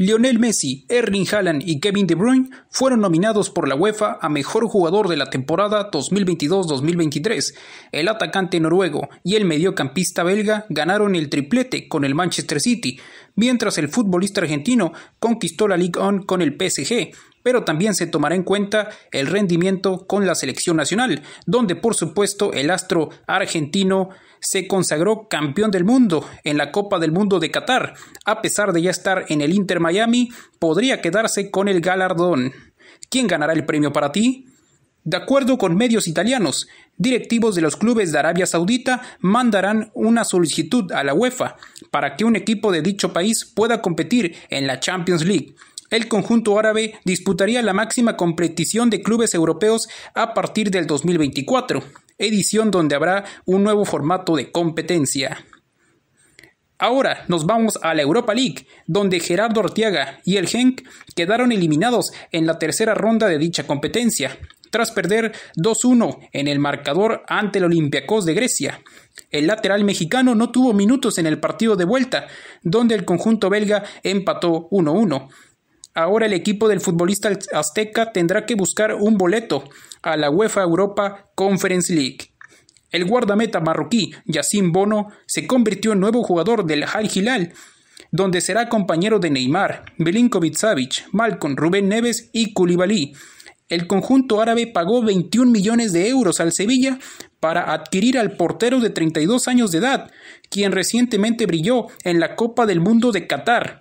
Lionel Messi, Erling Haaland y Kevin De Bruyne fueron nominados por la UEFA a Mejor Jugador de la temporada 2022-2023. El atacante noruego y el mediocampista belga ganaron el triplete con el Manchester City, mientras el futbolista argentino conquistó la Ligue 1 con el PSG pero también se tomará en cuenta el rendimiento con la selección nacional, donde por supuesto el astro argentino se consagró campeón del mundo en la Copa del Mundo de Qatar. A pesar de ya estar en el Inter Miami, podría quedarse con el galardón. ¿Quién ganará el premio para ti? De acuerdo con medios italianos, directivos de los clubes de Arabia Saudita mandarán una solicitud a la UEFA para que un equipo de dicho país pueda competir en la Champions League el conjunto árabe disputaría la máxima competición de clubes europeos a partir del 2024, edición donde habrá un nuevo formato de competencia. Ahora nos vamos a la Europa League, donde Gerardo Ortiaga y el Genk quedaron eliminados en la tercera ronda de dicha competencia, tras perder 2-1 en el marcador ante el Olympiacos de Grecia. El lateral mexicano no tuvo minutos en el partido de vuelta, donde el conjunto belga empató 1-1. Ahora el equipo del futbolista azteca tendrá que buscar un boleto a la UEFA Europa Conference League. El guardameta marroquí Yacine Bono se convirtió en nuevo jugador del Al Hilal, donde será compañero de Neymar, Belinkovic Savic, Malcolm, Rubén Neves y Koulibaly. El conjunto árabe pagó 21 millones de euros al Sevilla para adquirir al portero de 32 años de edad, quien recientemente brilló en la Copa del Mundo de Qatar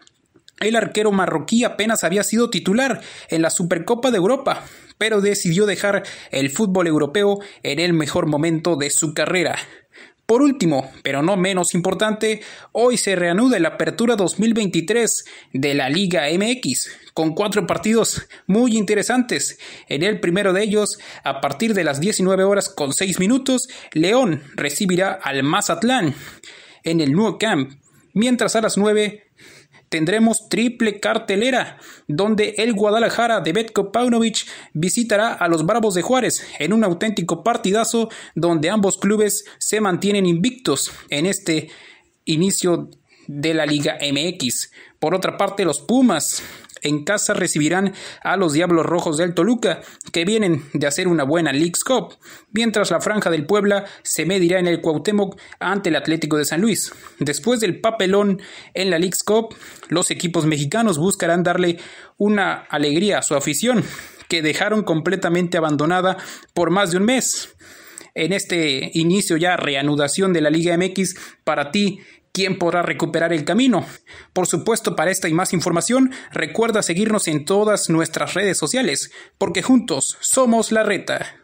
el arquero marroquí apenas había sido titular en la Supercopa de Europa, pero decidió dejar el fútbol europeo en el mejor momento de su carrera. Por último, pero no menos importante, hoy se reanuda la apertura 2023 de la Liga MX, con cuatro partidos muy interesantes. En el primero de ellos, a partir de las 19 horas con 6 minutos, León recibirá al Mazatlán en el nuevo camp, mientras a las 9 tendremos triple cartelera, donde el Guadalajara de Betko Paunovic visitará a los Bravos de Juárez en un auténtico partidazo donde ambos clubes se mantienen invictos en este inicio de la Liga MX. Por otra parte, los Pumas en casa recibirán a los Diablos Rojos del Toluca, que vienen de hacer una buena Leagues Cup, mientras la Franja del Puebla se medirá en el Cuauhtémoc ante el Atlético de San Luis. Después del papelón en la Leagues Cup, los equipos mexicanos buscarán darle una alegría a su afición, que dejaron completamente abandonada por más de un mes en este inicio ya reanudación de la Liga MX, para ti, ¿Quién podrá recuperar el camino? Por supuesto, para esta y más información, recuerda seguirnos en todas nuestras redes sociales, porque juntos somos la reta.